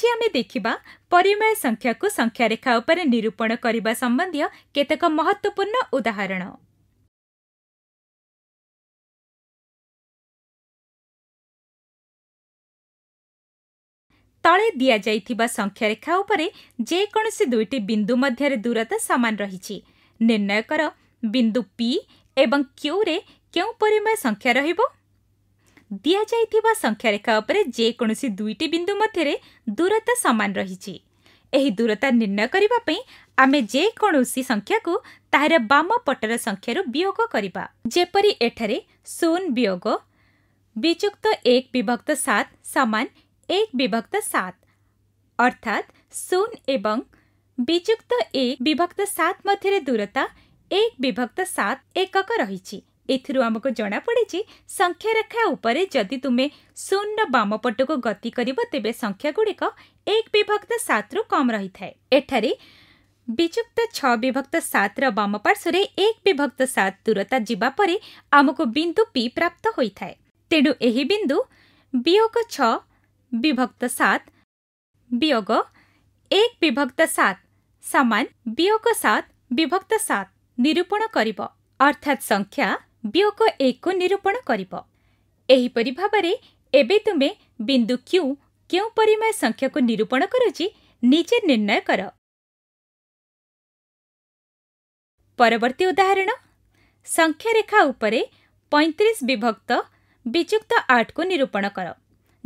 ଆଜି ଆମେ ଦେଖିବା ପରିମେୟ ସଂଖ୍ୟାକୁ ସଂଖ୍ୟାରେଖା ଉପରେ ନିରୂପଣ କରିବା ସମ୍ବନ୍ଧୀୟ କେତେକ ମହତ୍ତ୍ୱପୂର୍ଣ୍ଣ ଉଦାହରଣ ତଳେ ଦିଆଯାଇଥିବା ସଂଖ୍ୟାରେଖା ଉପରେ ଯେକୌଣସି ଦୁଇଟି ବିନ୍ଦୁ ମଧ୍ୟରେ ଦୂରତା ସମାନ ରହିଛି ନିର୍ଣ୍ଣୟ କର ବିନ୍ଦୁ ପି ଏବଂ କ୍ୟୁରେ କେଉଁ ପରିମେୟ ସଂଖ୍ୟା ରହିବ ଦିଆଯାଇଥିବା ସଂଖ୍ୟାରେଖା ଉପରେ ଯେକୌଣସି ଦୁଇଟି ବିନ୍ଦୁ ମଧ୍ୟରେ ଦୂରତା ସମାନ ରହିଛି ଏହି ଦୂରତା ନିର୍ଣ୍ଣୟ କରିବା ପାଇଁ ଆମେ ଯେକୌଣସି ସଂଖ୍ୟାକୁ ତାହାର ବାମ ପଟର ସଂଖ୍ୟାରୁ ବିୟୋଗ କରିବା ଯେପରି ଏଠାରେ ଶୂନ ବିୟୋଗ ବିଯୁକ୍ତ ଏକ ବିଭକ୍ତ ସାତ ସମାନ ଏକ ବିଭକ୍ତ ସାତ ଅର୍ଥାତ୍ ଶୂନ ଏବଂ ବିଯୁକ୍ତ ଏକ ବିଭକ୍ତ ସାତ ମଧ୍ୟରେ ଦୂରତା ଏକ ବିଭକ୍ତ ସାତ ଏକକ ରହିଛି ଏଥିରୁ ଆମକୁ ଜଣାପଡ଼ିଛି ସଂଖ୍ୟାରେଖା ଉପରେ ଯଦି ତୁମେ ଶୂନ୍ୟ ବାମ ପଟକୁ ଗତି କରିବ ତେବେ ସଂଖ୍ୟାଗୁଡ଼ିକ ଏକ ବିଭକ୍ତ ସାତରୁ କମ୍ ରହିଥାଏ ଏଠାରେ ବିଯୁକ୍ତ ଛଅ ବିଭକ୍ତ ସାତର ବାମ ପାର୍ଶ୍ୱରେ ଏକ ବିଭକ୍ତ ସାତ ଦୂରତା ଯିବା ପରେ ଆମକୁ ବିନ୍ଦୁ ପି ପ୍ରାପ୍ତ ହୋଇଥାଏ ତେଣୁ ଏହି ବିନ୍ଦୁ ବିୟୋଗ ଛଅ ବିଭକ୍ତ ସାତ ବିୟୋଗ ଏକ ବିଭକ୍ତ ସାତ ସମାନ ବିୟୋଗ ସାତ ବିଭକ୍ତ ସାତ ନିରୂପଣ କରିବ ଅର୍ଥାତ୍ ସଂଖ୍ୟା ବିୟୋଗ ଏକ ନିରୂପଣ କରିବ ଏହିପରି ଭାବରେ ଏବେ ତୁମେ ବିନ୍ଦୁ କ୍ୟୁ କେଉଁ ପରିମେୟ ସଂଖ୍ୟାକୁ ନିରୂପଣ କରୁଛି ନିଜେ ନିର୍ଣ୍ଣୟ କର ପରବର୍ତ୍ତୀ ଉଦାହରଣ ସଂଖ୍ୟାରେଖା ଉପରେ ପଇଁତିରିଶ ବିଭକ୍ତ ବିଯୁକ୍ତ ଆଠକୁ ନିରୂପଣ କର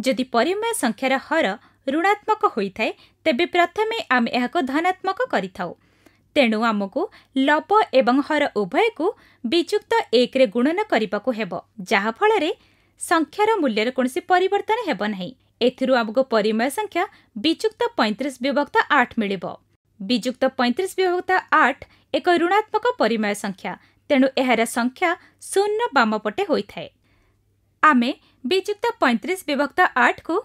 ଯଦି ପରିମେୟ ସଂଖ୍ୟାର ହର ଋଣାତ୍ମକ ହୋଇଥାଏ ତେବେ ପ୍ରଥମେ ଆମେ ଏହାକୁ ଧନାତ୍ମକ କରିଥାଉ ତେଣୁ ଆମକୁ ଲବ ଏବଂ ହର ଉଭୟକୁ ବିଯୁକ୍ତ ଏକରେ ଗୁଣନ କରିବାକୁ ହେବ ଯାହାଫଳରେ ସଂଖ୍ୟାର ମୂଲ୍ୟରେ କୌଣସି ପରିବର୍ତ୍ତନ ହେବ ନାହିଁ ଏଥିରୁ ଆମକୁ ପରିମୟ ସଂଖ୍ୟା ବିଯୁକ୍ତ ପଇଁତିରିଶ ବିଭକ୍ତ ଆଠ ମିଳିବ ବିଯୁକ୍ତ ପଇଁତିରିଶ ବିଭକ୍ତ ଆଠ ଏକ ଋଣାତ୍ମକ ପରିମୟ ସଂଖ୍ୟା ତେଣୁ ଏହାର ସଂଖ୍ୟା ଶୂନ୍ୟ ବାମପଟେ ହୋଇଥାଏ ଆମେ ବିଯୁକ୍ତ ପଇଁତିରିଶ ବିଭକ୍ତ ଆଠକୁ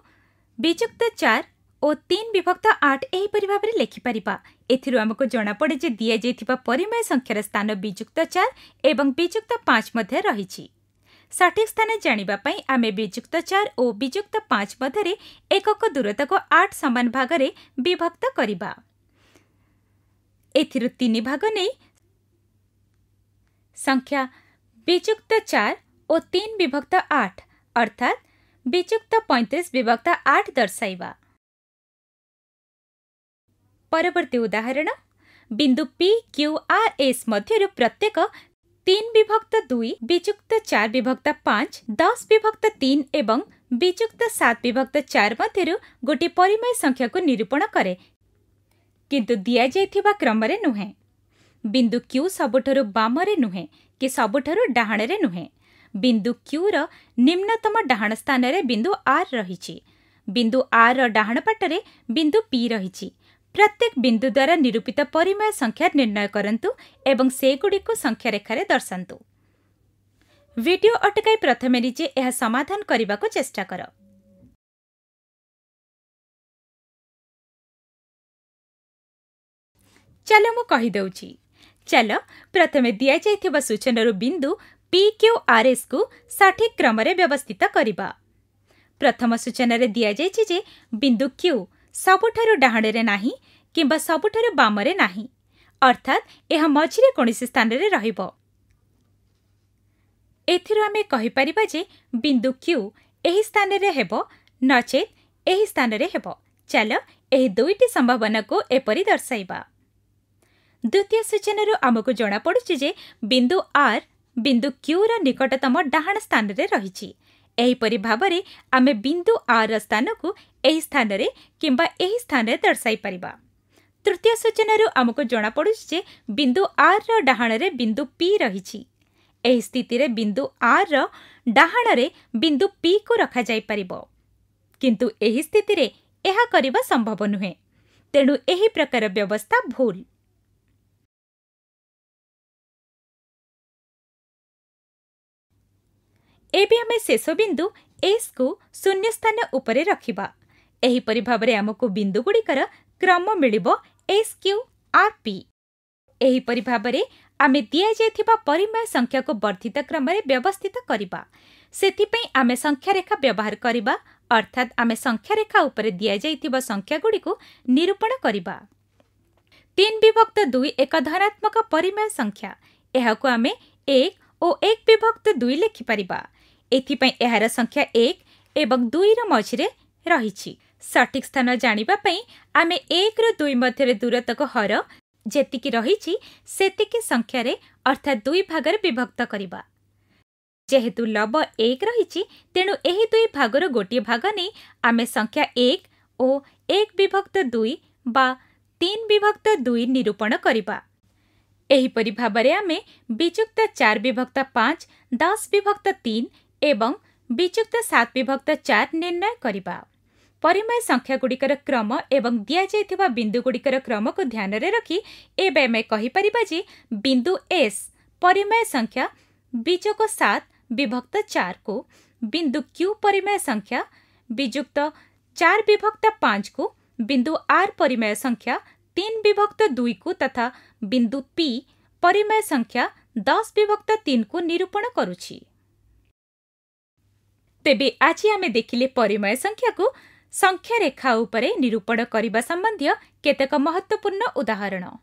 ବିଯୁକ୍ତ ଚାରି ଓ ତିନି ବିଭକ୍ତ ଆଠ ଏହିପରି ଭାବରେ ଲେଖିପାରିବା ଏଥିରୁ ଆମକୁ ଜଣାପଡ଼େ ଯେ ଦିଆଯାଇଥିବା ପରିମେୟ ସଂଖ୍ୟାର ସ୍ଥାନ ବିଯୁକ୍ତ ଚାରି ଏବଂ ବିଯୁକ୍ତ ପାଞ୍ଚ ମଧ୍ୟ ରହିଛି ସଠିକ୍ ସ୍ଥାନ ଜାଣିବା ପାଇଁ ଆମେ ବିଯୁକ୍ତ ଚାରି ଓ ବିଯୁକ୍ତ ପାଞ୍ଚ ମଧ୍ୟରେ ଏକକ ଦୂରତାକୁ ଆଠ ସମାନ ଭାଗରେ ବିଭକ୍ତ କରିବା ଏଥିରୁ ତିନି ଭାଗ ନେଇ ସଂଖ୍ୟା ବିଯୁକ୍ତ ଚାରି ଓ ତିନି ବିଭକ୍ତ ଆଠ ଅର୍ଥାତ୍ ବିଯୁକ୍ତ ପଇଁତିରିଶ ବିଭକ୍ତ ଆଠ ଦର୍ଶାଇବା ପରବର୍ତ୍ତୀ ଉଦାହରଣ ବିନ୍ଦୁ ପି କ୍ୟୁ ଆର୍ ଏସ୍ ମଧ୍ୟରୁ ପ୍ରତ୍ୟେକ ତିନି ବିଭକ୍ତ ଦୁଇ ବିଯୁକ୍ତ ଚାରି ବିଭକ୍ତ ପାଞ୍ଚ ଦଶ ବିଭକ୍ତ ତିନି ଏବଂ ବିଯୁକ୍ତ ସାତ ବିଭକ୍ତ ଚାରି ମଧ୍ୟରୁ ଗୋଟିଏ ପରିମୟ ସଂଖ୍ୟାକୁ ନିରୂପଣ କରେ କିନ୍ତୁ ଦିଆଯାଇଥିବା କ୍ରମରେ ନୁହେଁ ବିନ୍ଦୁ କ୍ୟୁ ସବୁଠାରୁ ବାମରେ ନୁହେଁ କି ସବୁଠାରୁ ଡାହାଣରେ ନୁହେଁ ବିନ୍ଦୁ କ୍ୟୁର ନିମ୍ନତମ ଡାହାଣ ସ୍ଥାନରେ ବିନ୍ଦୁ ଆର୍ ରହିଛି ବିନ୍ଦୁ ଆର୍ର ଡାହାଣ ପାଟରେ ବିନ୍ଦୁ ପି ରହିଛି ପ୍ରତ୍ୟେକ ବିନ୍ଦୁ ଦ୍ୱାରା ନିରୂପିତ ପରିମେୟ ସଂଖ୍ୟା ନିର୍ଣ୍ଣୟ କରନ୍ତୁ ଏବଂ ସେଗୁଡ଼ିକୁ ସଂଖ୍ୟାରେଖାରେ ଦର୍ଶାନ୍ତୁ ଭିଡ଼ିଓ ଅଟକାଇ ପ୍ରଥମେ ନିଜେ ଏହା ସମାଧାନ କରିବାକୁ ଚେଷ୍ଟା କର ଚାଲ ମୁଁ କହିଦେଉଛି ଚାଲ ପ୍ରଥମେ ଦିଆଯାଇଥିବା ସୂଚନାରୁ ବିନ୍ଦୁ ପି କ୍ୟୁ ଆର୍ ଏସ୍କୁ ସଠିକ୍ କ୍ରମରେ ବ୍ୟବସ୍ଥିତ କରିବା ପ୍ରଥମ ସୂଚନାରେ ଦିଆଯାଇଛି ଯେ ବିନ୍ଦୁ କ୍ୟୁ ସବୁଠାରୁ ଡାହାଣରେ ନାହିଁ କିମ୍ବା ସବୁଠାରୁ ବାମରେ ନାହିଁ ଅର୍ଥାତ୍ ଏହା ମଝିରେ କୌଣସି ସ୍ଥାନରେ ରହିବ ଏଥିରୁ ଆମେ କହିପାରିବା ଯେ ବିନ୍ଦୁ କ୍ୟୁ ଏହି ସ୍ଥାନରେ ହେବ ନଚେତ୍ ଏହି ସ୍ଥାନରେ ହେବ ଚାଲ ଏହି ଦୁଇଟି ସମ୍ଭାବନାକୁ ଏପରି ଦର୍ଶାଇବା ଦ୍ୱିତୀୟ ସୂଚନାରୁ ଆମକୁ ଜଣାପଡ଼ୁଛି ଯେ ବିନ୍ଦୁ ଆର୍ ବିନ୍ଦୁ କ୍ୟୁର ନିକଟତମ ଡାହାଣ ସ୍ଥାନରେ ରହିଛି ଏହିପରି ଭାବରେ ଆମେ ବିନ୍ଦୁ ଆର୍ର ସ୍ଥାନକୁ ଏହି ସ୍ଥାନରେ କିମ୍ବା ଏହି ସ୍ଥାନରେ ଦର୍ଶାଇ ପାରିବା ତୃତୀୟ ସୂଚନାରୁ ଆମକୁ ଜଣାପଡ଼ୁଛି ଯେ ବିନ୍ଦୁ ଆର୍ର ଡାହାଣରେ ବିନ୍ଦୁ ପି ରହିଛି ଏହି ସ୍ଥିତିରେ ବିନ୍ଦୁ ଆର୍ର ଡାହାଣରେ ବିନ୍ଦୁ ପିକୁ ରଖାଯାଇପାରିବ କିନ୍ତୁ ଏହି ସ୍ଥିତିରେ ଏହା କରିବା ସମ୍ଭବ ନୁହେଁ ତେଣୁ ଏହି ପ୍ରକାର ବ୍ୟବସ୍ଥା ଭୁଲ ଏବେ ଆମେ ଶେଷ ବିନ୍ଦୁ ଏସ୍କୁ ଶୂନ୍ୟ ସ୍ଥାନ ଉପରେ ରଖିବା ଏହିପରି ଭାବରେ ଆମକୁ ବିନ୍ଦୁଗୁଡ଼ିକର କ୍ରମ ମିଳିବ ଏସ୍ କ୍ୟୁ ଆର୍ ପି ଏହିପରି ଭାବରେ ଆମେ ଦିଆଯାଇଥିବା ପରିମେୟ ସଂଖ୍ୟାକୁ ବର୍ଦ୍ଧିତ କ୍ରମରେ ବ୍ୟବସ୍ଥିତ କରିବା ସେଥିପାଇଁ ଆମେ ସଂଖ୍ୟାରେଖା ବ୍ୟବହାର କରିବା ଅର୍ଥାତ୍ ଆମେ ସଂଖ୍ୟାରେଖା ଉପରେ ଦିଆଯାଇଥିବା ସଂଖ୍ୟାଗୁଡ଼ିକୁ ନିରୂପଣ କରିବା ତିନ ବିଭକ୍ତ ଦୁଇ ଏକ ଧନାତ୍ମକ ପରିମେୟ ସଂଖ୍ୟା ଏହାକୁ ଆମେ ଏକ ଓ ଏକ ବିଭକ୍ତ ଦୁଇ ଲେଖିପାରିବା ଏଥିପାଇଁ ଏହାର ସଂଖ୍ୟା ଏକ ଏବଂ ଦୁଇର ମଝିରେ ରହିଛି ସଠିକ୍ ସ୍ଥାନ ଜାଣିବା ପାଇଁ ଆମେ ଏକର ଦୁଇ ମଧ୍ୟରେ ଦୂରତକ ହର ଯେତିକି ରହିଛି ସେତିକି ସଂଖ୍ୟାରେ ଅର୍ଥାତ୍ ଦୁଇ ଭାଗରେ ବିଭକ୍ତ କରିବା ଯେହେତୁ ଲବ ଏକ ରହିଛି ତେଣୁ ଏହି ଦୁଇ ଭାଗରୁ ଗୋଟିଏ ଭାଗ ନେଇ ଆମେ ସଂଖ୍ୟା ଏକ ଓ ଏକ ବିଭକ୍ତ ଦୁଇ ବା ତିନି ବିଭକ୍ତ ଦୁଇ ନିରୂପଣ କରିବା ଏହିପରି ଭାବରେ ଆମେ ବିଯୁକ୍ତ ଚାରି ବିଭକ୍ତ ପାଞ୍ଚ ଦଶ ବିଭକ୍ତ ତିନି ଏବଂ ବିଯୁକ୍ତ ସାତ ବିଭକ୍ତ ଚାରି ନିର୍ଣ୍ଣୟ କରିବା ପରିମେୟ ସଂଖ୍ୟାଗୁଡ଼ିକର କ୍ରମ ଏବଂ ଦିଆଯାଇଥିବା ବିନ୍ଦୁଗୁଡ଼ିକର କ୍ରମକୁ ଧ୍ୟାନରେ ରଖି ଏବେ ଆମେ କହିପାରିବା ଯେ ବିନ୍ଦୁ ଏସ୍ ପରିମେୟ ସଂଖ୍ୟା ବିଯୋଗ ସାତ ବିଭକ୍ତ ଚାରକୁ ବିନ୍ଦୁ କ୍ୟୁ ପରିମେୟ ସଂଖ୍ୟା ବିଯୁକ୍ତ ଚାର ବିଭକ୍ତ ପାଞ୍ଚକୁ बिंदु आर परिमेय संख्या तीन विभक्त दुई को तथा बिंदु पी परिमेय संख्या दस विभक्त तीन को निरूपण करुच्छी ତେବେ ଆଜି ଆମେ ଦେଖିଲେ ପରିମୟ ସଂଖ୍ୟାକୁ ସଂଖ୍ୟାରେଖା ଉପରେ ନିରୂପଣ କରିବା ସମ୍ବନ୍ଧୀୟ କେତେକ ମହତ୍ତ୍ୱପୂର୍ଣ୍ଣ ଉଦାହରଣ